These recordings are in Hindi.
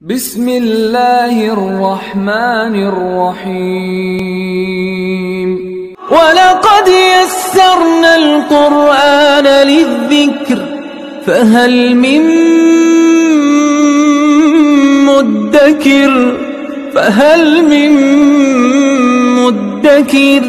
بسم الله الرحمن الرحيم ولقد يسرنا القرآن للذكر فهل من مدكر فهل من مدكر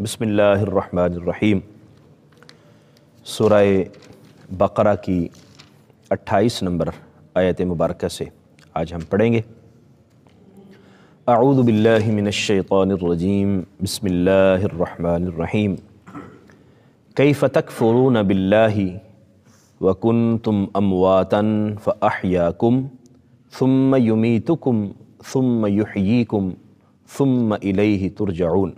بسم الله الرحمن الرحيم سورة बकरा की 28 नंबर आयत मुबारक से आज हम पढ़ेंगे بسم الله कई फ़तक كيف تكفرون वकुन तुम अमवातन فأحياكم ثم يميتكم ثم يحييكم ثم إليه ترجعون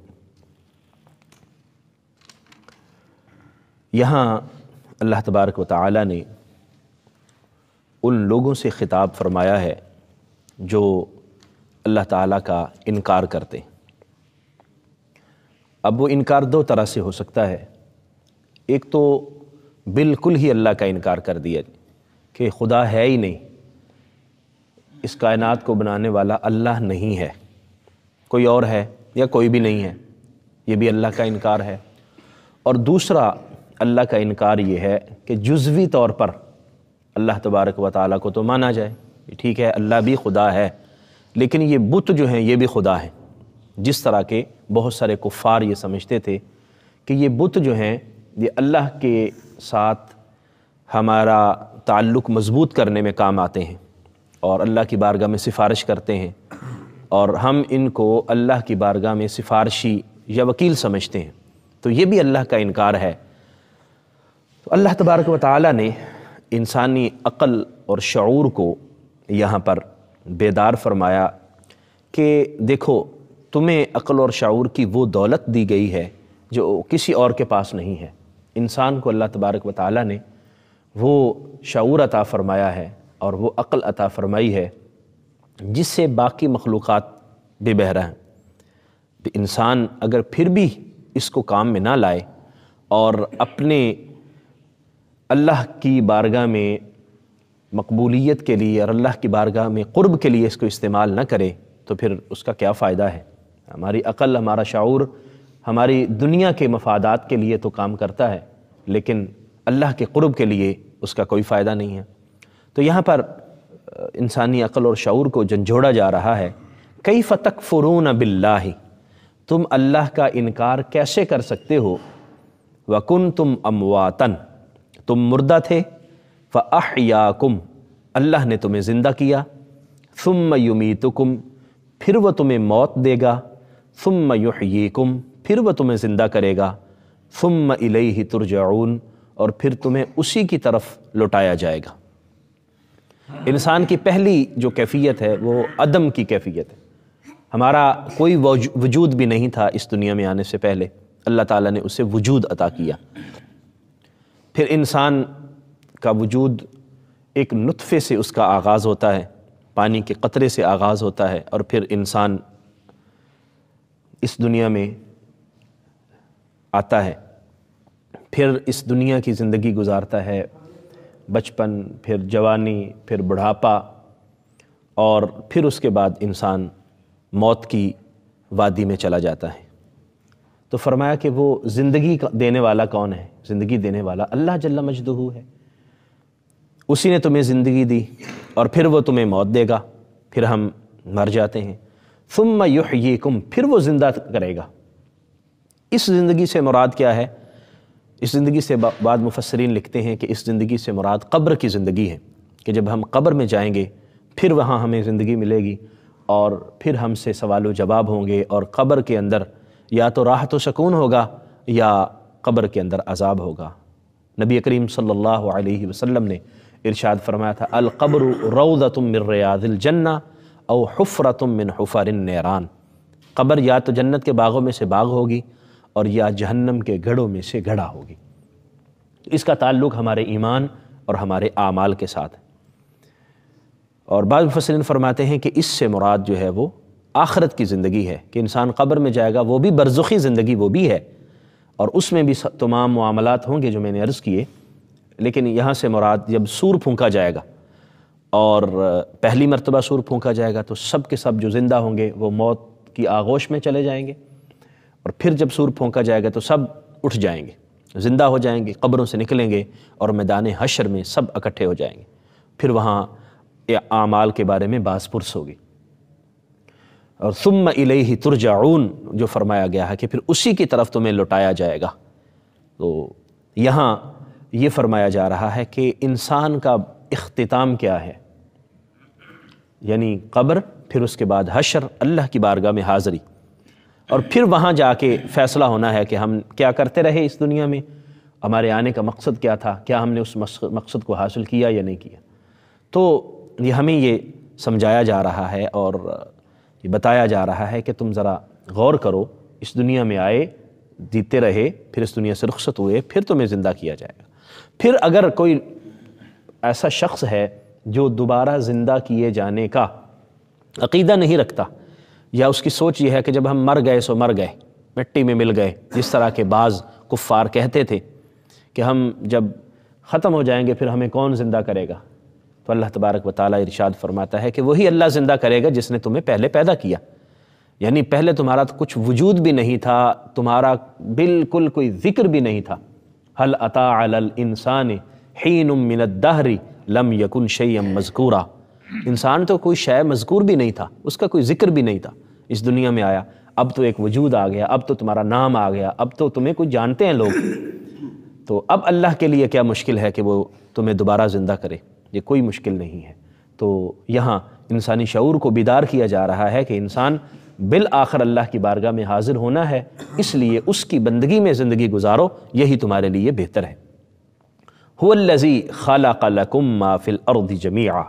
यहाँ अल्लाह तबारक व ताली ने उन लोगों से ख़िताब फरमाया है जो अल्लाह ताला का इनकार करते अब वो इनकार दो तरह से हो सकता है एक तो बिल्कुल ही अल्लाह का इनकार कर दिया कि खुदा है ही नहीं इस कायनात को बनाने वाला अल्लाह नहीं है कोई और है या कोई भी नहीं है ये भी अल्लाह का इनकार है और दूसरा अल्लाह का इनकार ये है कि जुजवी तौर पर अल्लाह तबारक व ताली को तो माना जाए ठीक है अल्लाह भी खुदा है लेकिन ये बुत जो हैं ये भी खुदा है जिस तरह के बहुत सारे कुफ़ार ये समझते थे कि ये बुत जो हैं ये अल्लाह के साथ हमारा ताल्लुक़ मज़बूत करने में काम आते हैं और अल्लाह की बारगाह में सिफारिश करते हैं और हम इनको अल्लाह की बारगाह में सिफारशी या वकील समझते हैं तो ये भी अल्लाह का इनकार है तो अल्लाह तबारक व ताली ने इंसानी अक़ल और शूर को यहाँ पर बेदार फरमाया कि देखो तुम्हें अक़ल और शूर की वो दौलत दी गई है जो किसी और के पास नहीं है इंसान को अल्लाह तबारक व ताली ने वो शूर अता फ़रमाया है और वो अक़ल अता फ़रमाई है जिससे बाकी मखलूक़ बेबहरा हैं इंसान अगर फिर भी इसको काम में ना लाए और अपने अल्लाह की बारगाह में मकबूलियत के लिए और अल्लाह की बारगाह में क़ुरब के लिए इसको इस्तेमाल ना करें तो फिर उसका क्या फ़ायदा है हमारी अक़ल हमारा शाऊर हमारी दुनिया के मफादात के लिए तो काम करता है लेकिन अल्लाह के क़ुरब के लिए उसका कोई फ़ायदा नहीं है तो यहाँ पर इंसानी अक़ल और शाऊर को झंझोड़ा जा रहा है कई फ़तक फ़रून बिल्ला तुम अल्लाह का इनकार कैसे कर सकते हो वकुन तुम अमवातन तुम मुर्दा थे फ़ाहयाकुम अल्लाह ने तुम्हें ज़िंदा किया सुम कुम फिर वह तुम्हें मौत देगा सुम युहयीकुम फिर वह तुम्हें ज़िंदा करेगा सुम ही तुरजाउन और फिर तुम्हें उसी की तरफ लौटाया जाएगा इंसान की पहली जो कैफियत है वो अदम की कैफियत है हमारा कोई वजूद भी नहीं था इस दुनिया में आने से पहले अल्लाह ताला ने उसे वजूद अता किया फिर इंसान का वजूद एक नुतफ़े से उसका आगाज़ होता है पानी के क़तरे से आगाज़ होता है और फिर इंसान इस दुनिया में आता है फिर इस दुनिया की ज़िंदगी गुजारता है बचपन फिर जवानी फिर बुढ़ापा और फिर उसके बाद इंसान मौत की वादी में चला जाता है तो फरमाया कि वो ज़िंदगी देने वाला कौन है ज़िंदगी देने वाला अल्लाह जल्ला मजदहू है उसी ने तुम्हें ज़िंदगी दी और फिर वो तुम्हें मौत देगा फिर हम मर जाते हैं फ़ुम ये कुम फिर वो ज़िंदा करेगा इस ज़िंदगी से मुराद क्या है इस ज़िंदगी से बाद मुफसरीन लिखते हैं कि इस ज़िंदगी से मुराद कब्र की ज़िंदगी है कि जब हम कब्र में जाएंगे फिर वहाँ हमें ज़िंदगी मिलेगी और फिर हमसे सवाल जवाब होंगे और कब्र के अंदर या तो राहत तो व सकून होगा या कब्र के अंदर अजाब होगा नबी करीम सल्लल्लाहु अलैहि वसल्लम ने इरशाद फरमाया था अल रौदतुम मिन रियादिल जन्ना औ हफ़रतुम मिन हफ़ारिन नैरान कब्र या तो जन्नत के बागों में से बाग होगी और या जहन्नम के घड़ों में से घड़ा होगी इसका ताल्लुक हमारे ईमान और हमारे आमाल के साथ है और बाद फसलिन फरमाते हैं कि इससे मुराद जो है वो आखरत की ज़िंदगी है कि इंसान कब्र में जाएगा वो भी बरजुखी ज़िंदगी वो भी है और उसमें भी तमाम मामलात होंगे जो मैंने अर्ज़ किए लेकिन यहाँ से मुराद जब सूर फूंका जाएगा और पहली मरतबा सूर फूँका जाएगा तो सब के सब जो ज़िंदा होंगे वो मौत की आगोश में चले जाएंगे और फिर जब सूर फूंका जाएगा तो सब उठ जाएंगे ज़िंदा हो जाएंगे कब्रों से निकलेंगे और मैदान हशर में सब इकट्ठे हो जाएंगे फिर वहाँ आमाल के बारे में बास पुरस होगी और सुम इलेही तुरजाउन जो फरमाया गया है कि फिर उसी की तरफ तुम्हें लुटाया जाएगा तो यहाँ ये फरमाया जा रहा है कि इंसान का अख्ताम क्या है यानी कब्र फिर उसके बाद हशर अल्लाह की बारगाह में हाज़री और फिर वहाँ जाके फ़ैसला होना है कि हम क्या करते रहे इस दुनिया में हमारे आने का मकसद क्या था क्या हमने उस मकसद को हासिल किया या नहीं किया तो ये हमें ये समझाया जा रहा है और ये बताया जा रहा है कि तुम ज़रा गौर करो इस दुनिया में आए जीते रहे फिर इस दुनिया से रुख्सत हुए फिर तुम्हें ज़िंदा किया जाएगा फिर अगर कोई ऐसा शख्स है जो दोबारा ज़िंदा किए जाने का अकीदा नहीं रखता या उसकी सोच यह है कि जब हम मर गए सो मर गए मिट्टी में मिल गए जिस तरह के बाज़ कुफ़ार कहते थे कि हम जब ख़त्म हो जाएंगे फिर हमें कौन ज़िंदा करेगा तो अल्लाह तबारक व ताली इरशाद फरमाता है कि वही अल्लाह ज़िंदा करेगा जिसने तुम्हें पहले पैदा किया यानी पहले तुम्हारा कुछ वजूद भी नहीं था तुम्हारा बिल्कुल कोई जिक्र भी नहीं था हल अता अल इंसान लम यकुन शैम मजकूरा इंसान तो कोई शय मजकूर भी नहीं था उसका कोई जिक्र भी नहीं था इस दुनिया में आया अब तो एक वजूद आ गया अब तो तुम्हारा नाम आ गया अब तो तुम्हें कुछ जानते हैं लोग तो अब अल्लाह के लिए क्या मुश्किल है कि वो तुम्हें दोबारा ज़िंदा करे ये कोई मुश्किल नहीं है तो यहाँ इंसानी शूर को बेदार किया जा रहा है कि इंसान बिल आखिर अल्लाह की बारगाह में हाजिर होना है इसलिए उसकी बंदगी में ज़िंदगी गुजारो यही तुम्हारे लिए बेहतर है हुजी खाला कलकुम माफिल अर्द जमीआ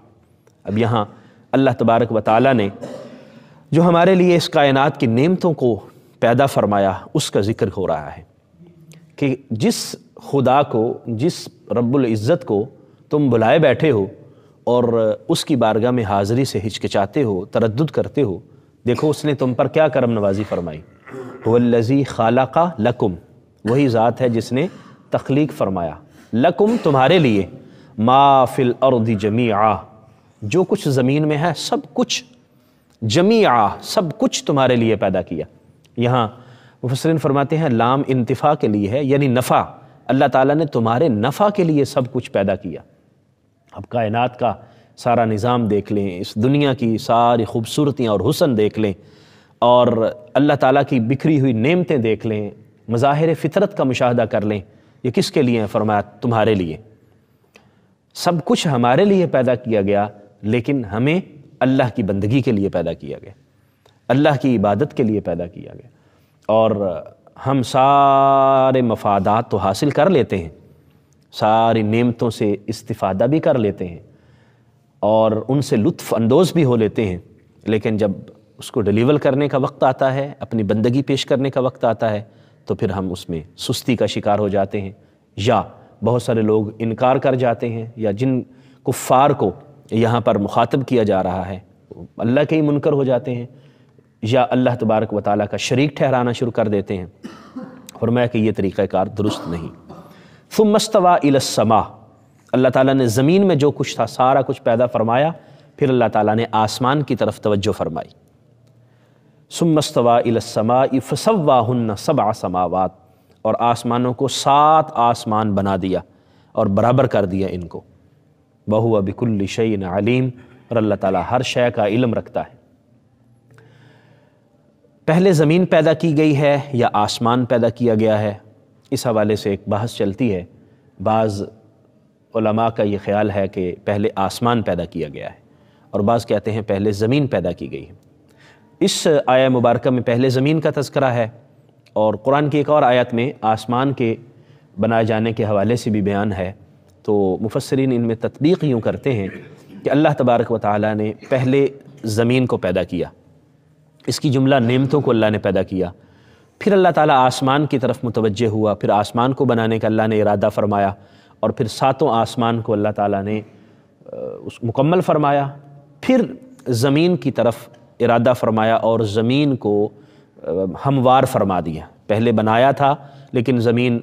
अब यहाँ अल्लाह तबारक व ताली ने जो हमारे लिए इस कायनात की नेमतों को पैदा फरमाया उसका ज़िक्र हो रहा है कि जिस खुदा को जिस रब्बुल इज़्ज़त को तुम बुलाए बैठे हो और उसकी बारगाह में हाज़िरी से हिचकिचाते हो तरद करते हो देखो उसने तुम पर क्या करम नवाजी फरमाई वल्लजी खाला का लकुम वही ज़ात है जिसने तख्लीक फरमाया लकुम तुम्हारे लिए माफिल दी जमी जो कुछ ज़मीन में है सब कुछ जमी सब कुछ तुम्हारे लिए पैदा किया यहाँ मुफसरिन फरमाते हैं लाम इंतफ़ा के लिए है यानी नफ़ा अल्लाह ताला ने तुम्हारे नफ़ा के लिए सब कुछ पैदा किया अब कायनात का सारा निज़ाम देख लें इस दुनिया की सारी खूबसूरतियाँ और हुसन देख लें और अल्लाह ताला की बिखरी हुई नेमतें देख लें मज़ाहिर फ़ितरत का मुशाह कर लें ये किसके लिए हैं फरमाया तुम्हारे लिए सब कुछ हमारे लिए पैदा किया गया लेकिन हमें अल्लाह की बंदगी के लिए पैदा किया गया अल्लाह की इबादत के लिए पैदा किया गया और हम सारे मफादात तो हासिल कर लेते हैं सारी नेमतों से इस्तिफादा भी कर लेते हैं और उनसे लुत्फ़ अंदोज़ भी हो लेते हैं लेकिन जब उसको डिलीवर करने का वक्त आता है अपनी बंदगी पेश करने का वक्त आता है तो फिर हम उसमें सुस्ती का शिकार हो जाते हैं या बहुत सारे लोग इनकार कर जाते हैं या जिन कुफ़ार को यहाँ पर मुखातब किया जा रहा है अल्लाह के ही मुनकर हो जाते हैं या अल्लाह तबारक व ताली का शरीक ठहराना शुरू कर देते हैं और मैं कि ये तरीक़ाकार दुरुस्त नहीं फ़ुमस्तवा इलसमा अल्लाह ताला ने ज़मीन में जो कुछ था सारा कुछ पैदा फरमाया फिर अल्लाह ताला ने आसमान की तरफ तवज्जो फरमाई सुमस्तवा इलसमा फ़सवा हन्न सब आसमावात और आसमानों को सात आसमान बना दिया और बराबर कर दिया इनको बहुआ बिकुल शैन अलीम और अल्लाह ताला हर शय का इलम रखता है पहले ज़मीन पैदा की गई है या आसमान पैदा किया गया है इस हवाले से एक बहस चलती है बाज़ का ये ख्याल है कि पहले आसमान पैदा किया गया है और बाज़ कहते हैं पहले ज़मीन पैदा की गई है इस आया मुबारक में पहले ज़मीन का तस्करा है और कुरान की एक और आयत में आसमान के बनाए जाने के हवाले से भी बयान है तो मुफसरिन इनमें तदबीक़ यूँ करते हैं कि अल्लाह तबारक व ताली ने पहले ज़मीन को पैदा किया इसकी जुमला नेमतों को अल्लाह ने पैदा किया फिर अल्लाह ताला आसमान की तरफ मुतवजह हुआ फिर आसमान को बनाने का अल्लाह ने इरादा फरमाया और फिर सातों आसमान को अल्लाह ताला ने उस मुकम्मल फरमाया फिर ज़मीन की तरफ इरादा फरमाया और ज़मीन को हमवार फरमा दिया पहले बनाया था लेकिन ज़मीन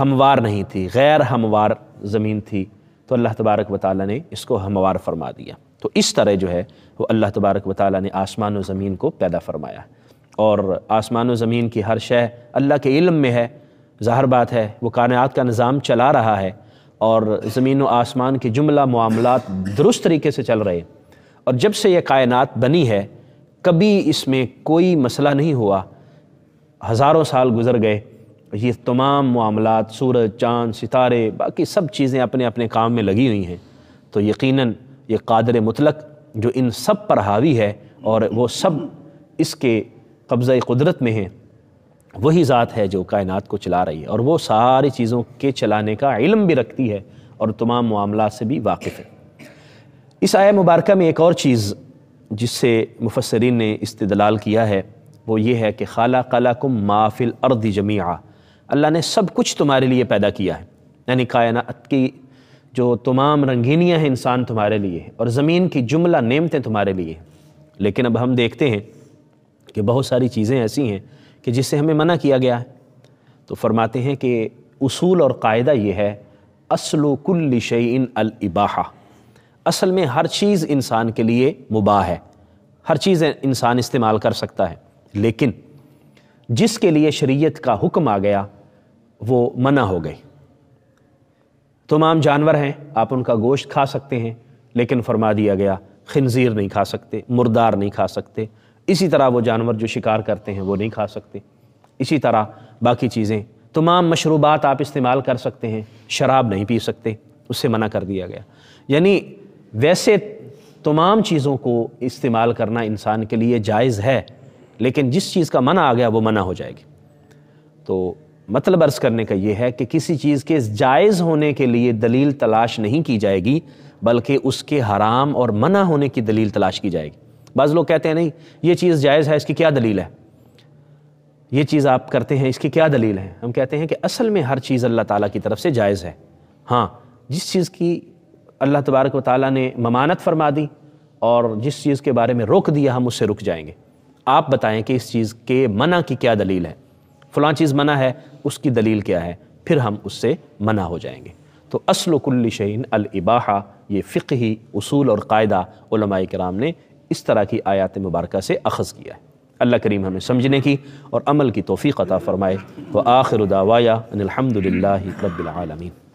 हमवार नहीं थी गैर हमवार ज़मीन थी तो अल्लाह तबारक व ताली ने इसको हमवार फरमा दिया तो इस तरह जो है वो अल्लाह तबारक व ताली ने आसमान और ज़मीन को पैदा फरमाया और आसमान व ज़मीन की हर शह अल्लाह के इल्म में है ज़ाहर बात है वो कायनात का निज़ाम चला रहा है और ज़मीन व आसमान के जुमला मामला दुरुस्त तरीके से चल रहे और जब से यह कायनात बनी है कभी इसमें कोई मसला नहीं हुआ हज़ारों साल गुजर गए ये तमाम मामला सूरज चाँद सितारे बाकी सब चीज़ें अपने अपने काम में लगी हुई हैं तो यकीनन ये कादर मुतलक जो इन सब पर हावी है और वो सब इसके कब्ज़ कुदरत में है वही ज़ात है जो कायनात को चला रही है और वो सारी चीज़ों के चलाने का इलम भी रखती है और तमाम मामला से भी वाकिफ़ है इस आय मुबारक में एक और चीज़ जिससे मुफसरीन ने इस्तलाल किया है वो ये है कि खाला कला कुम माफिल अर्द जमिया अल्लाह ने सब कुछ तुम्हारे लिए पैदा किया है यानी कायनात की जो तमाम रंगीनियाँ हैं इंसान तुम्हारे लिए और ज़मीन की जुमला नेमतें तुम्हारे लिए लेकिन अब हम देखते हैं कि बहुत सारी चीज़ें ऐसी हैं कि जिससे हमें मना किया गया है तो फरमाते हैं कि उसूल और कायदा ये है असलो कुल शैन अलबाहा असल में हर चीज़ इंसान के लिए मुबा है हर चीज़ इंसान इस्तेमाल कर सकता है लेकिन जिसके लिए शरीयत का हुक्म आ गया वो मना हो गई तो तमाम जानवर हैं आप उनका गोश्त खा सकते हैं लेकिन फरमा दिया गया खनज़ीर नहीं खा सकते मुर्दार नहीं खा सकते इसी तरह वो जानवर जो शिकार करते हैं वो नहीं खा सकते इसी तरह बाकी चीज़ें तमाम मशरूबात आप इस्तेमाल कर सकते हैं शराब नहीं पी सकते उससे मना कर दिया गया यानी वैसे तमाम चीज़ों को इस्तेमाल करना इंसान के लिए जायज़ है लेकिन जिस चीज़ का मना आ गया वो मना हो जाएगी तो मतलब अर्ज़ करने का ये है कि किसी चीज़ के जायज़ होने के लिए दलील तलाश नहीं की जाएगी बल्कि उसके हराम और मना होने की दलील तलाश की जाएगी बाज़ लोग कहते हैं नहीं ये चीज़ जायज़ है इसकी क्या दलील है ये चीज़ आप करते हैं इसकी क्या दलील है हम कहते हैं कि असल में हर चीज़ अल्लाह ताला की तरफ से जायज़ है हाँ जिस चीज़ की अल्लाह तबारक व ताली ने ममानत फरमा दी और जिस चीज़ के बारे में रोक दिया हम उससे रुक जाएंगे आप बताएं कि इस चीज़ के मना की क्या दलील है फलां चीज़ मना है उसकी दलील क्या है फिर हम उससे मना हो जाएंगे तो असलकुल्ल शहीन अलबाहा ये फ़िकी असूल और कायदा कराम ने इस तरह की आयात मुबारक से अखज़ किया है अल्लाह करीम हमें समझने की और अमल की तोफ़ी अता फ़रमाए व आखिर दावाया रबालमीन